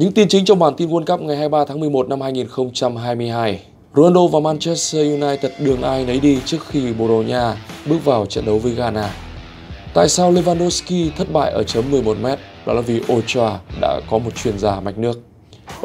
Những tin chính trong bản tin World Cup ngày 23 tháng 11 năm 2022 Ronaldo và Manchester United đường ai nấy đi trước khi Bồ Đào Nha bước vào trận đấu với Ghana. Tại sao Lewandowski thất bại ở chấm 11m? Đó là vì Ochoa đã có một chuyên gia mạch nước.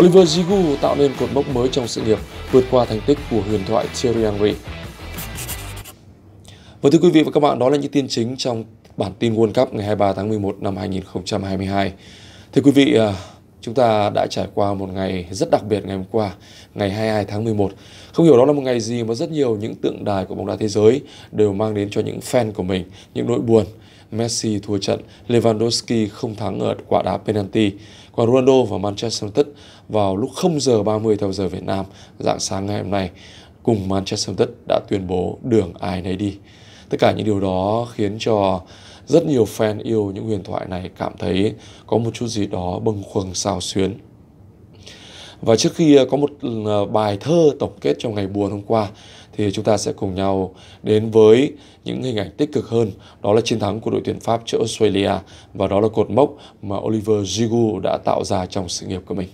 Oliver Giroud tạo nên cột mốc mới trong sự nghiệp, vượt qua thành tích của huyền thoại Thierry Henry. Và thưa quý vị và các bạn, đó là những tin chính trong bản tin World Cup ngày 23 tháng 11 năm 2022. Thưa quý vị, à, Chúng ta đã trải qua một ngày rất đặc biệt ngày hôm qua, ngày 22 tháng 11. Không hiểu đó là một ngày gì mà rất nhiều những tượng đài của bóng đá thế giới đều mang đến cho những fan của mình những nỗi buồn. Messi thua trận, Lewandowski không thắng ở quả đá penalty, còn Ronaldo và Manchester United vào lúc 0 giờ 30 theo giờ Việt Nam dạng sáng ngày hôm nay cùng Manchester United đã tuyên bố đường ai nấy đi. Tất cả những điều đó khiến cho rất nhiều fan yêu những huyền thoại này cảm thấy có một chút gì đó bâng khuâng sao xuyến. Và trước khi ờ, có một ờ, bài thơ tổng kết trong ngày buồn hôm qua thì chúng ta sẽ cùng nhau đến với những hình ảnh tích cực hơn. Đó là chiến thắng của đội tuyển Pháp trước Australia và đó là cột mốc mà Oliver Giroud đã tạo ra trong sự nghiệp của mình.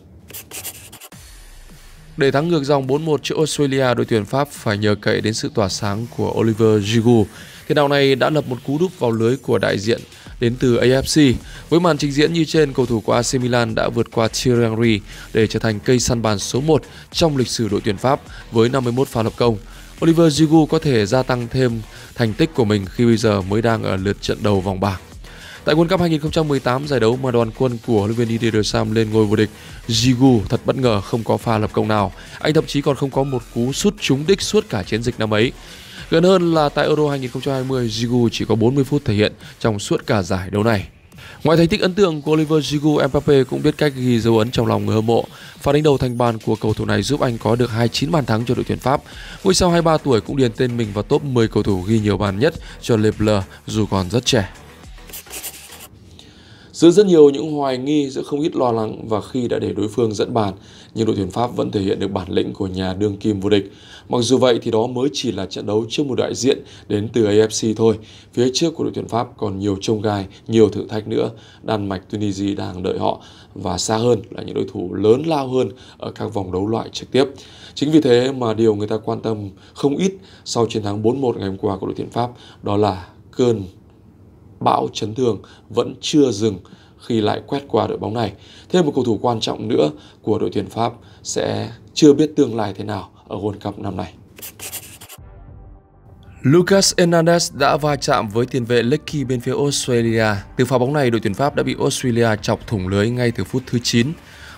Để thắng ngược dòng 4-1 trước Australia, đội tuyển Pháp phải nhờ cậy đến sự tỏa sáng của Oliver Giroud. Tiền đạo này đã lập một cú đúp vào lưới của đại diện đến từ AFC. Với màn trình diễn như trên, cầu thủ của AC Milan đã vượt qua Thierry Henry để trở thành cây săn bàn số 1 trong lịch sử đội tuyển Pháp với 51 pha lập công. Oliver Giroud có thể gia tăng thêm thành tích của mình khi bây giờ mới đang ở lượt trận đầu vòng bảng. Tại World Cup 2018, giải đấu mà đoàn quân của huấn luyện viên Didier Deschamps lên ngôi vô địch, Giroud thật bất ngờ không có pha lập công nào. Anh thậm chí còn không có một cú sút trúng đích suốt cả chiến dịch năm ấy. Gần hơn là tại Euro 2020, Giroud chỉ có 40 phút thể hiện trong suốt cả giải đấu này. Ngoài thành tích ấn tượng của Oliver Giroud, Mbappe cũng biết cách ghi dấu ấn trong lòng người hâm mộ. Pha đánh đầu thành bàn của cầu thủ này giúp anh có được 29 bàn thắng cho đội tuyển Pháp. Ngôi sao 23 tuổi cũng điền tên mình vào top 10 cầu thủ ghi nhiều bàn nhất cho Le Bleu dù còn rất trẻ. Giữa rất nhiều những hoài nghi, giữa không ít lo lắng và khi đã để đối phương dẫn bàn, nhưng đội tuyển Pháp vẫn thể hiện được bản lĩnh của nhà đương kim vô địch. Mặc dù vậy thì đó mới chỉ là trận đấu trước một đại diện đến từ AFC thôi. Phía trước của đội tuyển Pháp còn nhiều trông gai, nhiều thử thách nữa. Đan Mạch, Tunisia đang đợi họ và xa hơn là những đối thủ lớn lao hơn ở các vòng đấu loại trực tiếp. Chính vì thế mà điều người ta quan tâm không ít sau chiến thắng 4-1 ngày hôm qua của đội tuyển Pháp đó là cơn bão chấn thương vẫn chưa dừng khi lại quét qua đội bóng này. Thêm một cầu thủ quan trọng nữa của đội tuyển Pháp sẽ chưa biết tương lai thế nào ở World Cup năm nay. Lucas Hernandez đã va chạm với tiền vệ Lecky bên phía Australia. Từ pha bóng này, đội tuyển Pháp đã bị Australia chọc thủng lưới ngay từ phút thứ 9.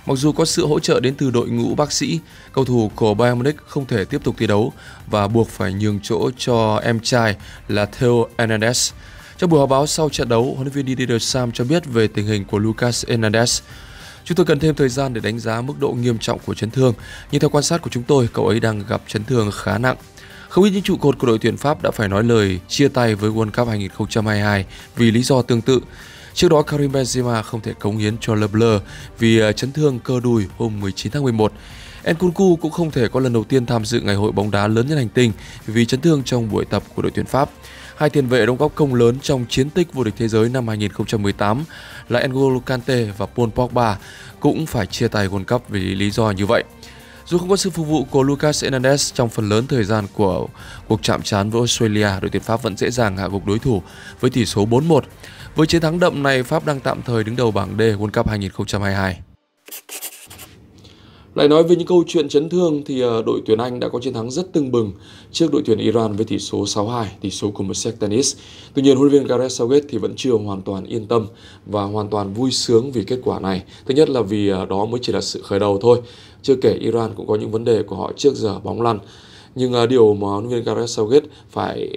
Mặc dù có sự hỗ trợ đến từ đội ngũ bác sĩ, cầu thủ của Bayern Munich không thể tiếp tục thi đấu và buộc phải nhường chỗ cho em trai là Theo Hernandez. Trong buổi họp báo sau trận đấu, huấn luyện viên Didier Sam cho biết về tình hình của Lucas Hernandez. Chúng tôi cần thêm thời gian để đánh giá mức độ nghiêm trọng của chấn thương, nhưng theo quan sát của chúng tôi, cậu ấy đang gặp chấn thương khá nặng. Không ít những trụ cột của đội tuyển Pháp đã phải nói lời chia tay với World Cup 2022 vì lý do tương tự. Trước đó, Karim Benzema không thể cống hiến cho Le Bleu vì ờ, chấn thương cơ đùi hôm 19 tháng 11. Nkunku cũng không thể có lần đầu tiên tham dự ngày hội bóng đá lớn nhất hành tinh vì chấn thương trong buổi tập của đội tuyển Pháp. Hai tiền vệ đóng góp công lớn trong chiến tích vô địch thế giới năm 2018 là N'Golo Kante và Paul Pogba cũng phải chia tay World Cup vì lý do như vậy. Dù không có sự phục vụ của Lucas Hernandez trong phần lớn thời gian của cuộc chạm trán với Australia, đội tuyển Pháp vẫn dễ dàng hạ gục đối thủ với tỷ số 4-1. Với chiến thắng đậm này, Pháp đang tạm thời đứng đầu bảng D World Cup 2022. Lại nói về những câu chuyện chấn thương thì ờ, đội tuyển Anh đã có chiến thắng rất tưng bừng trước đội tuyển Iran với tỷ số 6-2, tỷ số của một set tennis. Tuy nhiên, huấn luyện viên Gareth Southgate thì vẫn chưa hoàn toàn yên tâm và hoàn toàn vui sướng vì kết quả này. Thứ nhất là vì ờ, đó mới chỉ là sự khởi đầu thôi. Chưa kể Iran cũng có những vấn đề của họ trước giờ bóng lăn. Nhưng ờ, điều mà huấn luyện viên Gareth Southgate phải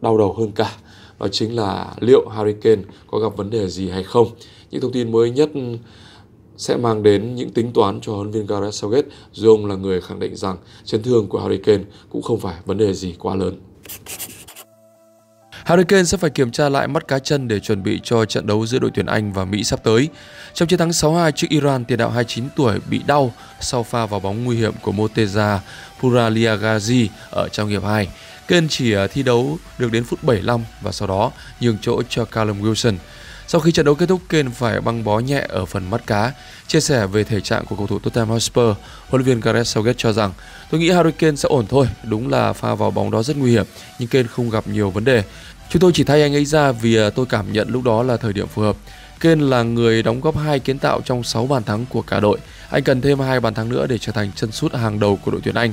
đau đầu hơn cả đó chính là liệu Harry Kane có gặp vấn đề gì hay không. Những thông tin mới nhất sẽ mang đến những tính toán cho huấn viên Gareth Southgate dù ông là người khẳng định rằng chấn thương của Harry Kane cũng không phải vấn đề gì quá lớn. Harry Kane sẽ phải kiểm tra lại mắt cá chân để chuẩn bị cho trận đấu giữa đội tuyển Anh và Mỹ sắp tới. Trong chiến thắng 6-2 trước Iran, tiền đạo 29 tuổi bị đau sau pha vào bóng nguy hiểm của Moteza Puraliagazi ở trong hiệp 2. Kane chỉ à, thi đấu được đến phút 75 và sau đó nhường chỗ cho Callum Wilson. Sau khi trận đấu kết thúc, Kane phải băng bó nhẹ ở phần mắt cá. Chia sẻ về thể trạng của cầu thủ Tottenham Hotspur, huấn luyện viên Gareth Southgate cho rằng Tôi nghĩ Harry Kane sẽ ổn thôi, đúng là pha vào bóng đó rất nguy hiểm, nhưng Kane không gặp nhiều vấn đề. Chúng tôi chỉ thay anh ấy ra vì à, tôi cảm nhận lúc đó là thời điểm phù hợp. Kane là người đóng góp hai kiến tạo trong 6 bàn thắng của cả đội. Anh cần thêm hai bàn thắng nữa để trở thành chân sút hàng đầu của đội tuyển Anh.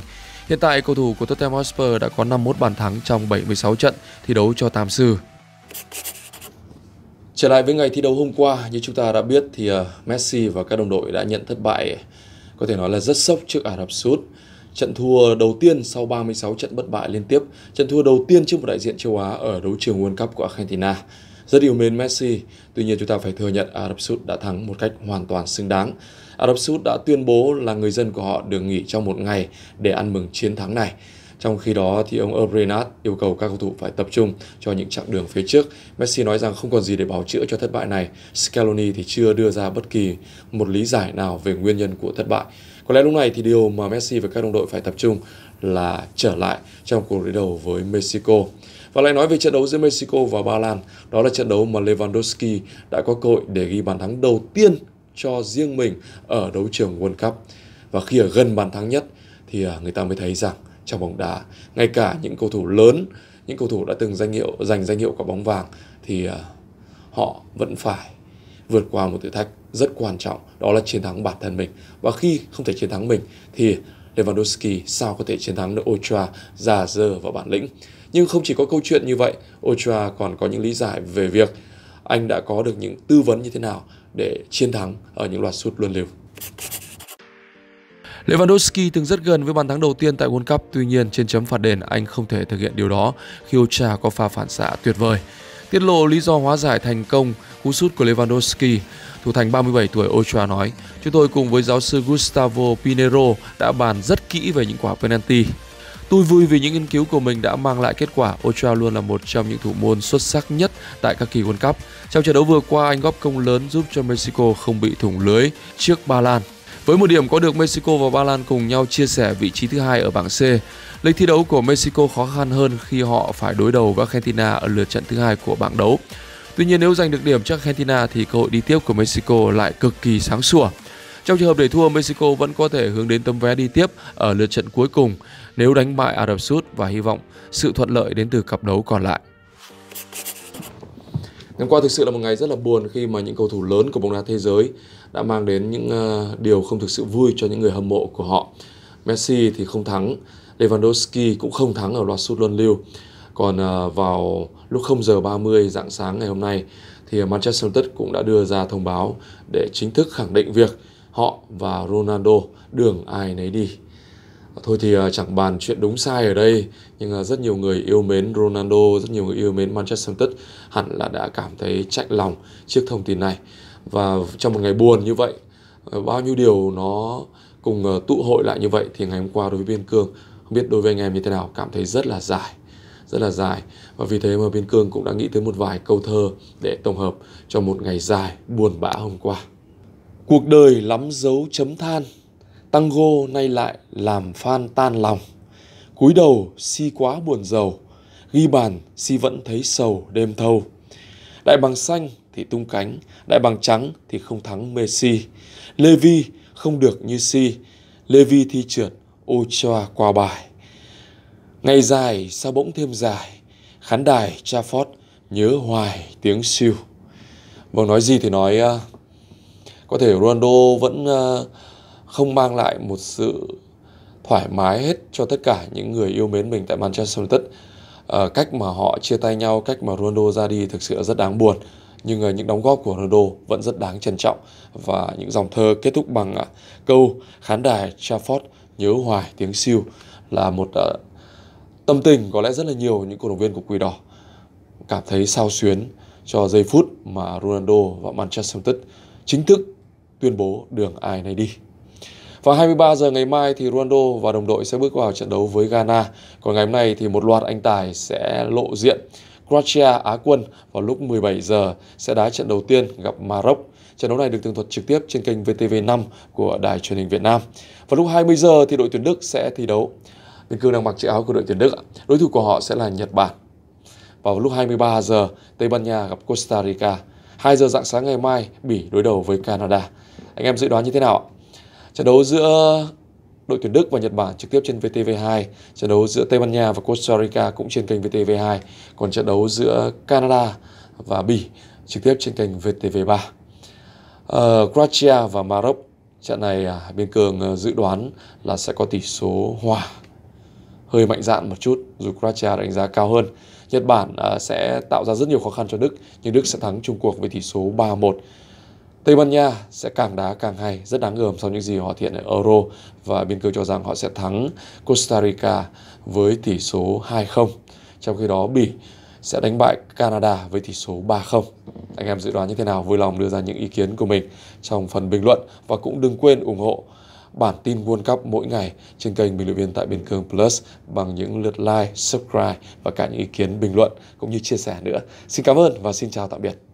Hiện tại cầu thủ của Tottenham Hotspur đã có 51 bàn thắng trong 76 trận thi đấu cho Tam sư. Trở lại với ngày thi đấu hôm qua, như chúng ta đã biết thì à, Messi và các đồng đội đã nhận thất bại có thể nói là rất sốc trước Ả Rập Xê Út. Trận thua đầu tiên sau 36 trận bất bại liên tiếp, trận thua đầu tiên trước một đại diện châu Á ở đấu trường World Cup của Argentina. Rất yêu mến Messi, tuy nhiên chúng ta phải thừa nhận Ả Rập Xê Út đã thắng một cách hoàn toàn xứng đáng. Ả Rập Xê Út đã tuyên bố là người dân của họ được nghỉ trong một ngày để ăn mừng chiến thắng này. Trong khi đó thì ông Obrenat yêu cầu các cầu thủ phải tập trung cho những chặng đường phía trước. Messi nói rằng không còn gì để báo chữa cho thất bại này. Scaloni thì chưa đưa ra bất kỳ một lý giải nào về nguyên nhân của thất bại. Có lẽ lúc này thì điều mà Messi và các đồng đội phải tập trung là trở lại trong cuộc đối đầu với Mexico. Và lại nói về trận đấu giữa Mexico và Ba Lan, đó là trận đấu mà Lewandowski đã có cơ hội để ghi bàn thắng đầu tiên cho riêng mình ở đấu trường World Cup. Và khi ở gần bàn thắng nhất thì à, người ta mới thấy rằng trong bóng đá ngay cả những cầu thủ lớn những cầu thủ đã từng danh hiệu giành danh hiệu quả bóng vàng thì à, họ vẫn phải vượt qua một thử thách rất quan trọng đó là chiến thắng bản thân mình và khi không thể chiến thắng mình thì Lewandowski sao có thể chiến thắng được Ochoa, già dơ và bản lĩnh. Nhưng không chỉ có câu chuyện như vậy, Ochoa còn có những lý giải về việc anh đã có được những tư vấn như thế nào để chiến thắng ở những loạt sút luân lưu. Lewandowski từng rất gần với bàn thắng đầu tiên tại World Cup, tuy nhiên trên chấm phạt đền anh không thể thực hiện điều đó khi Ocha có pha phản xạ tuyệt vời. Tiết lộ lý do hóa giải thành công cú sút của Lewandowski, thủ thành 37 tuổi Ochoa nói, chúng tôi cùng với giáo sư Gustavo Pinero đã bàn rất kỹ về những quả penalty. Tôi vui vì những nghiên cứu của mình đã mang lại kết quả. Ochoa luôn là một trong những thủ môn xuất sắc nhất tại các kỳ World Cup. Trong trận đấu vừa qua, anh góp công lớn giúp cho Mexico không bị thủng lưới trước Ba Lan với một điểm có được Mexico và Ba Lan cùng nhau chia sẻ vị trí thứ hai ở bảng C, lịch thi đấu của Mexico khó khăn hơn khi họ phải đối đầu với Argentina ở lượt trận thứ hai của bảng đấu. Tuy nhiên nếu giành được điểm trước Argentina thì cơ hội đi tiếp của Mexico lại cực kỳ sáng sủa. Trong trường hợp để thua, Mexico vẫn có thể hướng đến tấm vé đi tiếp ở lượt trận cuối cùng nếu đánh bại Ả Rập Xút và hy vọng sự thuận lợi đến từ cặp đấu còn lại. Ngày qua thực sự là một ngày rất là buồn khi mà những cầu thủ lớn của bóng đá thế giới đã mang đến những ờ, điều không thực sự vui cho những người hâm mộ của họ. Messi thì không thắng, Lewandowski cũng không thắng ở loạt sút luân lưu. Còn ờ, vào lúc 0 giờ 30 dạng sáng ngày hôm nay thì Manchester United cũng đã đưa ra thông báo để chính thức khẳng định việc họ và Ronaldo đường ai nấy đi. Thôi thì à, chẳng bàn chuyện đúng sai ở đây Nhưng à, rất nhiều người yêu mến Ronaldo Rất nhiều người yêu mến Manchester United Hẳn là đã cảm thấy chạnh lòng trước thông tin này Và trong một ngày buồn như vậy ờ, Bao nhiêu điều nó cùng ờ, tụ hội lại như vậy Thì ngày hôm qua đối với Biên Cương Không biết đối với anh em như thế nào Cảm thấy rất là dài rất là dài và vì thế mà Biên Cương cũng đã nghĩ tới một vài câu thơ để tổng hợp cho một ngày dài buồn bã hôm qua. Cuộc đời lắm dấu chấm than Tango nay lại làm phan tan lòng. Cúi đầu si quá buồn giàu, ghi bàn si vẫn thấy sầu đêm thâu. Đại bằng xanh thì tung cánh, đại bằng trắng thì không thắng Messi. Levi không được như si, Levi thi trượt, Ochoa qua bài. Ngày dài sao bỗng thêm dài, khán đài Cha Trafford nhớ hoài tiếng siêu. Vâng nói gì thì nói à, có thể Ronaldo vẫn uh, không mang lại một sự thoải mái hết cho tất cả những người yêu mến mình tại Manchester United. À, cách mà họ chia tay nhau, cách mà Ronaldo ra đi thực sự là rất đáng buồn. Nhưng à, những đóng góp của Ronaldo vẫn rất đáng trân trọng và những dòng thơ kết thúc bằng à, câu khán đài Trafford nhớ hoài tiếng siêu là một à, tâm tình có lẽ rất là nhiều những cổ động viên của Quỷ Đỏ cảm thấy sao xuyến cho giây phút mà Ronaldo và Manchester United chính thức tuyên bố đường ai này đi. Vào 23 giờ ngày mai thì Ronaldo và đồng đội sẽ bước vào trận đấu với Ghana. Còn ngày hôm nay thì một loạt anh tài sẽ lộ diện. Croatia Á quân vào lúc 17 giờ sẽ đá trận đầu tiên gặp Maroc. Trận đấu này được tường thuật trực tiếp trên kênh VTV5 của Đài truyền hình Việt Nam. Vào lúc 20 giờ thì đội tuyển Đức sẽ thi đấu. Minh Cương đang mặc chiếc áo của đội tuyển Đức. Đối thủ của họ sẽ là Nhật Bản. Vào lúc 23 giờ, Tây Ban Nha gặp Costa Rica. 2 giờ dạng sáng ngày mai, Bỉ đối đầu với Canada. Anh em dự đoán như thế nào ạ? Trận đấu giữa đội tuyển Đức và Nhật Bản trực tiếp trên VTV2, trận đấu giữa Tây Ban Nha và Costa Rica cũng trên kênh VTV2, còn trận đấu giữa Canada và Bỉ trực tiếp trên kênh VTV3. Uh, ờ, Croatia và Maroc trận này uh, biên cường uh, ờ, dự đoán là sẽ có tỷ số hòa hơi mạnh dạn một chút dù Croatia đánh giá cao hơn. Nhật Bản uh, sẽ tạo ra rất nhiều khó khăn cho Đức nhưng Đức sẽ thắng Trung cuộc với tỷ số 3-1. Tây Ban Nha sẽ càng đá càng hay, rất đáng gờm sau những gì họ thiện ở Euro và biên cương cho rằng họ sẽ thắng Costa Rica với tỷ số 2-0. Trong khi đó Bỉ sẽ đánh bại Canada với tỷ số 3-0. Anh em dự đoán như thế nào? Vui lòng đưa ra những ý kiến của mình trong phần bình luận và cũng đừng quên ủng hộ bản tin World Cup mỗi ngày trên kênh Bình luận viên tại Biên Cương Plus bằng những lượt like, subscribe và cả những ý kiến bình luận cũng như chia sẻ nữa. Xin cảm ơn và xin chào tạm biệt.